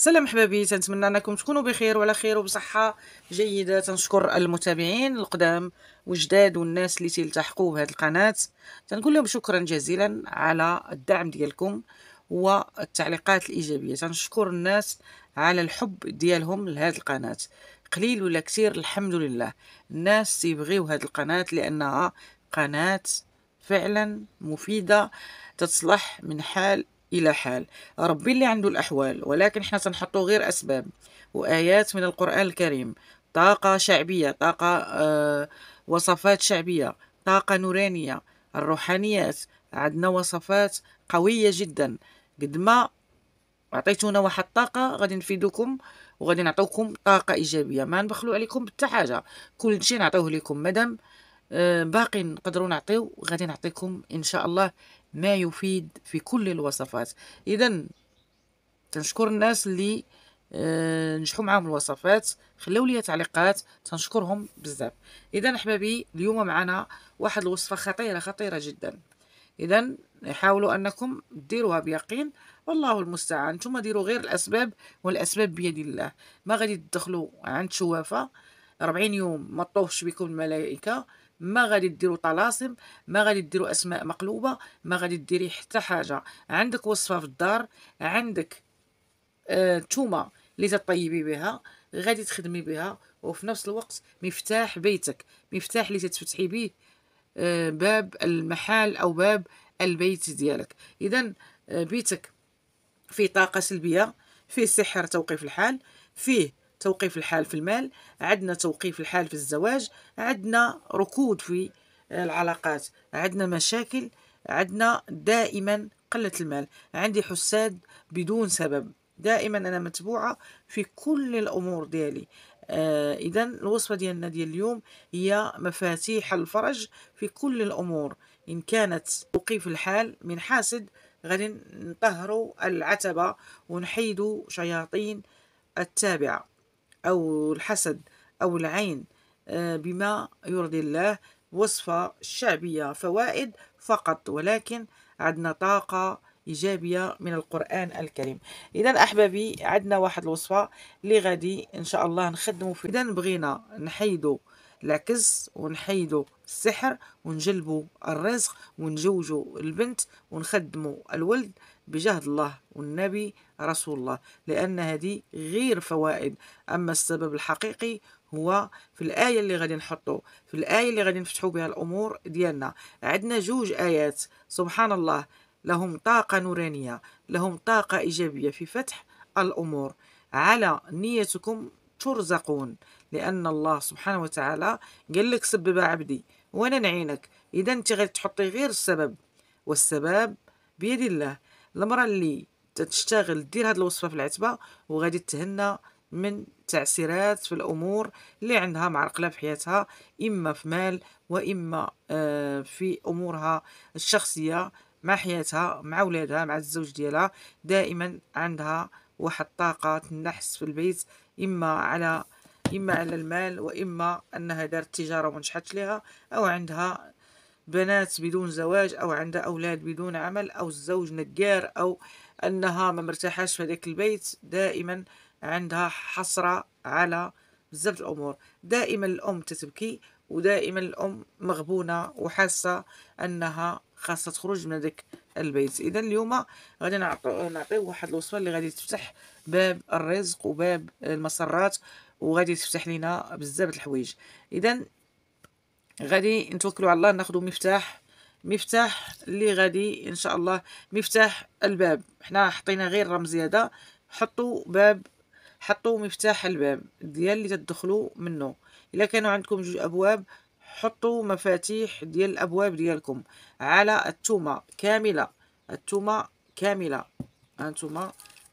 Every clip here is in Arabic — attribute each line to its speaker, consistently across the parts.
Speaker 1: سلام حبابي تنتمنى انكم تكونوا بخير وعلى خير وبصحه جيده تنشكر المتابعين القدام وجداد والناس اللي تلتحقوا بهذه القناه تنقول لهم شكرا جزيلا على الدعم ديالكم والتعليقات الايجابيه تنشكر الناس على الحب ديالهم لهذه القناه قليل ولا كثير الحمد لله الناس تيبغيو هذه القناه لانها قناه فعلا مفيده تصلح من حال إلى حال ربي اللي عنده الأحوال ولكن إحنا سنحطوه غير أسباب وآيات من القرآن الكريم طاقة شعبية طاقة آه وصفات شعبية طاقة نورانية الروحانيات عندنا وصفات قوية جدا قد ما عطيتونا واحد الطاقة غادي نفيدوكم وغادي نعطوكم طاقة إيجابية ما نبخلو عليكم حتى حاجة كل شيء نعطوه لكم مادام آه باقي نقدروا نعطيو غادي نعطيكم إن شاء الله ما يفيد في كل الوصفات اذا تنشكر الناس اللي آه، نجحوا معاهم الوصفات خلاو لي تعليقات تنشكرهم بزاف اذا احبابي اليوم معنا واحد الوصفه خطيره خطيره جدا اذا حاولوا انكم ديروها بيقين والله المستعان نتوما ديروا غير الاسباب والاسباب بيد الله ما غادي تدخلوا عند شوافه 40 يوم ما تطوفش بكم الملائكه ما غادي ديروا طلاسم ما غادي ديروا اسماء مقلوبه ما غادي ديري حتى حاجه عندك وصفه في الدار عندك نتوما آه اللي تطيبي بها غادي تخدمي بها وفي نفس الوقت مفتاح بيتك مفتاح اللي تتفتحي به آه باب المحال او باب البيت ديالك اذا آه بيتك فيه طاقه سلبيه فيه سحر توقيف الحال فيه توقيف الحال في المال عندنا توقيف الحال في الزواج عندنا ركود في العلاقات عندنا مشاكل عندنا دائما قلة المال عندي حساد بدون سبب دائما انا متبوعه في كل الامور ديالي آه اذا الوصفه ديالنا ديال اليوم هي مفاتيح الفرج في كل الامور ان كانت توقيف الحال من حاسد غادي نطهروا العتبه ونحيدوا شياطين التابعه أو الحسد أو العين آه، بما يرضي الله وصفة شعبية فوائد فقط ولكن عندنا طاقة إيجابية من القرآن الكريم إذا أحبابي عندنا واحد الوصفة اللي غادي إن شاء الله نخدمو في إذا بغينا نحيدو العكس ونحيدو السحر ونجلبو الرزق ونجوجو البنت ونخدمو الولد بجهد الله والنبي رسول الله لأن هذه غير فوائد أما السبب الحقيقي هو في الآية اللي غادي نحطو في الآية اللي غادي نفتحو بها الأمور ديالنا عندنا جوج آيات سبحان الله لهم طاقة نورانية لهم طاقة إيجابية في فتح الأمور على نيتكم ترزقون لأن الله سبحانه وتعالى قال لك سبب عبدي وأنا نعينك إذا أنت غادي تحطي غير السبب والسبب بيد الله المراه اللي تشتغل دير هاد الوصفه في العتبه وغادي تهنى من تعسيرات في الامور اللي عندها معرقله في حياتها اما في مال واما آه، في امورها الشخصيه مع حياتها مع ولادها مع الزوج ديالها دائما عندها واحد طاقة النحس في البيت إما على إما على المال وإما أنها دارت تجارة ونجحت لها أو عندها بنات بدون زواج أو عندها أولاد بدون عمل أو الزوج نجار أو أنها ما مرتاحاش في هذاك البيت دائما عندها حسرة على بزاف الأمور دائما الأم تتبكي ودائما الأم مغبونة وحاسة أنها خاصة تخرج من هذاك البيت إذا اليوم غادي نعطيو واحد الوصفة اللي غادي تفتح باب الرزق وباب المسرات وغادي تفتح لنا بزاف الحوايج إذا غادي نتوكلوا على الله ناخذوا مفتاح مفتاح اللي غادي ان شاء الله مفتاح الباب حنا حطينا غير رمز هذا حطوا باب حطوا مفتاح الباب ديال اللي تدخلوا منه الا كانوا عندكم جوج ابواب حطوا مفاتيح ديال الابواب ديالكم على التومه كامله التومه كامله انتما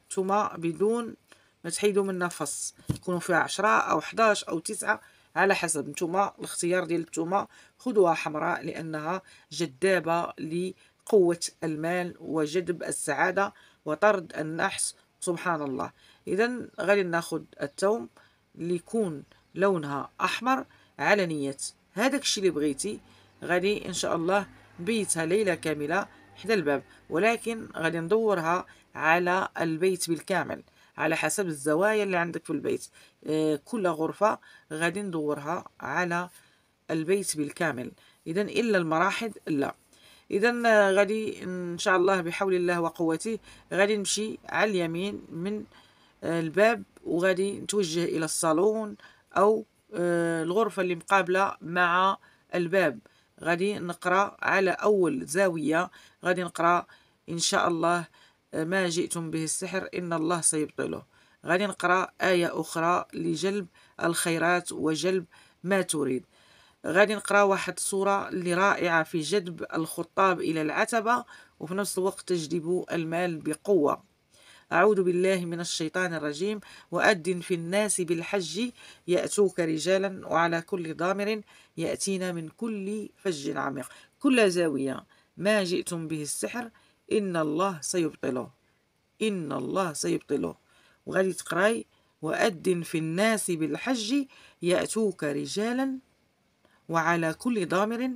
Speaker 1: تومه بدون ما تحيدوا منها فص يكونوا فيها عشرة او 11 او 9 على حسب نتوما الاختيار ديال نتوما خذوها حمراء لانها جذابه لقوه المال وجذب السعاده وطرد النحس سبحان الله اذا غادي ناخذ الثوم اللي يكون لونها احمر على نيه هذاك الشيء اللي بغيتي غادي ان شاء الله بيتها ليله كامله حدا الباب ولكن غادي ندورها على البيت بالكامل على حسب الزوايا اللي عندك في البيت آه، كل غرفة غادي ندورها على البيت بالكامل إذا إلا المراحل لا إذا آه، غادي إن شاء الله بحول الله وقوته غادي نمشي على اليمين من آه، الباب وغادي نتوجه إلى الصالون أو الغرفة اللي مقابلة مع الباب غادي نقرا على اول زاويه غادي نقرا ان شاء الله ما جئتم به السحر إن الله سيبطله غادي نقرا آية أخرى لجلب الخيرات وجلب ما تريد غادي نقرا واحد صورة اللي رائعة في جذب الخطاب إلى العتبة وفي نفس الوقت تجذب المال بقوة أعوذ بالله من الشيطان الرجيم وأذن في الناس بالحج يأتوك رجالا وعلى كل ضامر يأتينا من كل فج عميق كل زاوية ما جئتم به السحر إن الله سيبطله إن الله سيبطله وغادي تقراي وأدن في الناس بالحج يأتوك رجالا وعلى كل ضامر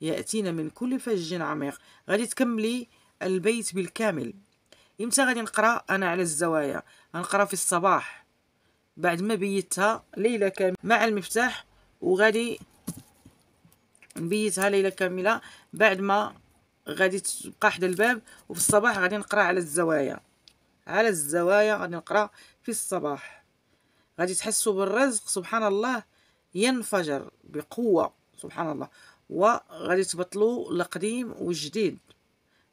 Speaker 1: يأتينا من كل فج عميق غادي تكملي البيت بالكامل امتى غادي نقرا انا على الزوايا غنقرا في الصباح بعد ما بيتها ليله كامله مع المفتاح وغادي نبيتها ليله كامله بعد ما غادي تبقى حدا الباب وفي الصباح غادي نقرا على الزوايا على الزوايا غادي نقرا في الصباح غادي تحسوا بالرزق سبحان الله ينفجر بقوه سبحان الله وغادي تبطلوا القديم والجديد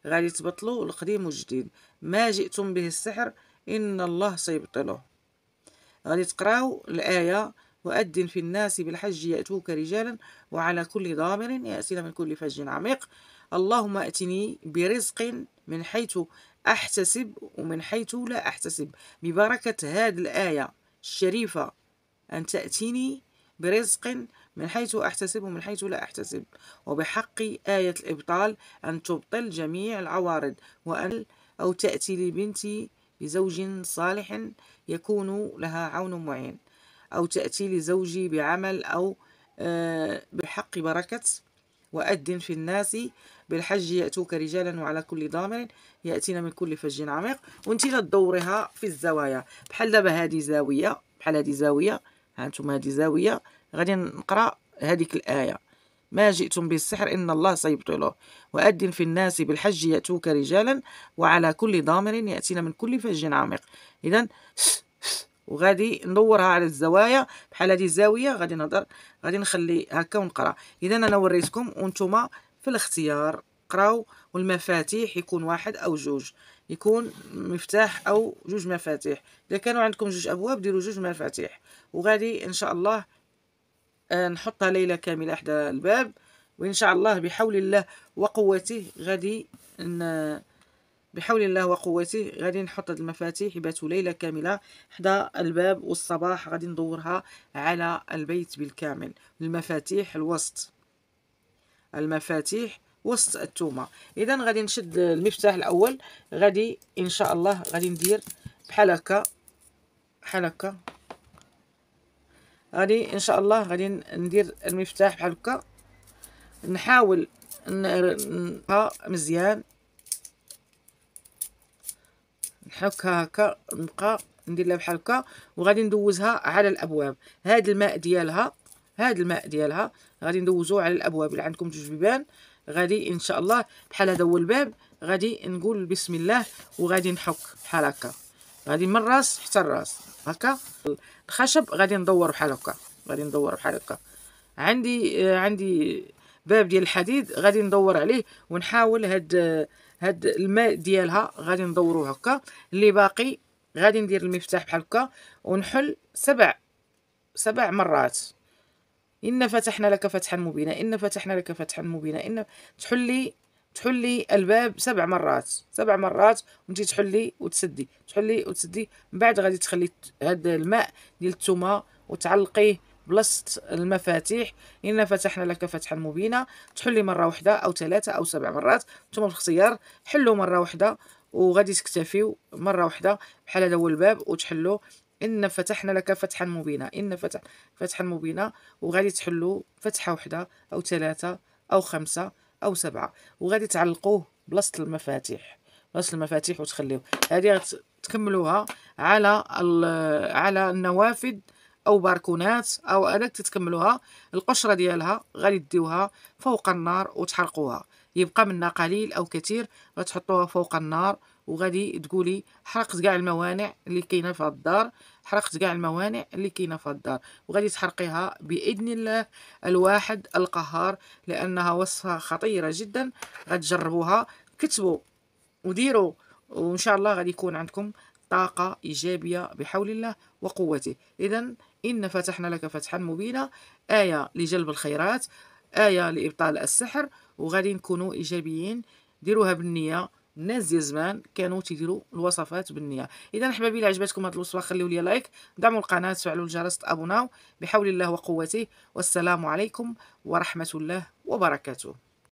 Speaker 1: غادي تبطلوا القديم والجديد ما جئتم به السحر ان الله سيبطله غادي تقراو الايه وادن في الناس بالحج يأتوك رجالا وعلى كل ضامر يأتين من كل فج عميق اللهم أتني برزق من حيث أحتسب ومن حيث لا أحتسب ببركة هذه الآية الشريفة أن تأتيني برزق من حيث أحتسب ومن حيث لا أحتسب وبحق آية الإبطال أن تبطل جميع العوارض وأن أو تأتي لبنتي بزوج صالح يكون لها عون معين أو تأتي لزوجي بعمل أو آه، بحق بركة وأذن في الناس بالحج يأتوك رجالا وعلى كل ضامر يأتينا من كل فج عميق لا دورها في الزوايا بحال دابا هذه زاوية بحال هذه زاوية انتم هذه زاوية غادي نقرأ هذيك الآية ما جئتم بالسحر إن الله سيبطله وأذن في الناس بالحج يأتوك رجالا وعلى كل ضامر يأتينا من كل فج عميق إذا وغادي ندورها على الزوايا بحال هذه الزاويه غادي نهضر غادي نخلي هكا ونقرا اذا انا وريتكم وانتم في الاختيار قراو والمفاتيح يكون واحد او جوج يكون مفتاح او جوج مفاتيح اذا كانوا عندكم جوج ابواب ديروا جوج مفاتيح وغادي ان شاء الله آه، نحطها ليله كامله حدا الباب وان شاء الله بحول الله وقوته غادي بحول الله وقوته غادي نحط هاد المفاتيح يباتوا ليله كامله حدا الباب والصباح غادي ندورها على البيت بالكامل المفاتيح الوسط المفاتيح وسط التومه اذا غادي نشد المفتاح الاول غادي ان شاء الله غادي ندير بحال هكا بحال هكا غادي ان شاء الله غادي ندير المفتاح بحال هكا نحاول نها مزيان نحكها هكا نبقى ندير لها بحال هكا وغادي ندوزها على الابواب هذا الماء ديالها هذا الماء ديالها غادي ندوزوه على الابواب اللي عندكم جوج بيبان غادي ان شاء الله بحال هذا هو الباب غادي نقول بسم الله وغادي نحك بحال هكا غادي من الراس حتى الراس هكا الخشب غادي ندور بحال هكا غادي ندور بحال هكا عندي عندي باب ديال الحديد غادي ندور عليه ونحاول هاد هاد الماء ديالها غادي ندورو هكا اللي باقي غادي ندير المفتاح بحال هكا ونحل سبع سبع مرات إن فتحنا لك فتحا مبينا إن فتحنا لك فتحا مبينا إن تحلي تحلي الباب سبع مرات سبع مرات وانت تحلي وتسدي تحلي وتسدي من بعد غادي تخلي هذا الماء ديال التومه وتعلقيه بلاصه المفاتيح إن فتحنا لك فتحا مبينا تحلي مرة واحدة أو ثلاثة أو سبع مرات نتوما الاختيار حلوا مرة واحدة وغادي تكتفيو مرة واحدة بحال هذا هو الباب وتحلوا ان فتحنا لك فتحا مبينا ان فتح فتحا مبينا وغادي تحلوا فتحه وحده او ثلاثه او خمسه او سبعه وغادي تعلقوه بلاصه المفاتيح بلاصه المفاتيح وتخليوه هذه تكملوها على على النوافذ او باركونات او هذاك تتكملوها القشره ديالها غادي ديوها فوق النار وتحرقوها يبقى منها قليل او كثير غتحطوها فوق النار وغادي تقولي حرقت كاع الموانع اللي كاينه في الدار حرقت كاع الموانع اللي كاينه في الدار وغادي تحرقيها باذن الله الواحد القهار لانها وصفه خطيره جدا غتجربوها كتبوا وديروا وان شاء الله غادي يكون عندكم طاقه ايجابيه بحول الله وقوته اذا ان فتحنا لك فتحا مبينا ايه لجلب الخيرات ايه لابطال السحر وغادي نكونوا ايجابيين ديروها بالنيه الناس ديال زمان كانوا تيديروا الوصفات بالنيه اذا احبابي الى عجبتكم هذه الوصفه خليو لي لايك دعموا القناه وفعلوا الجرس تابوناو بحول الله وقوته والسلام عليكم ورحمه الله وبركاته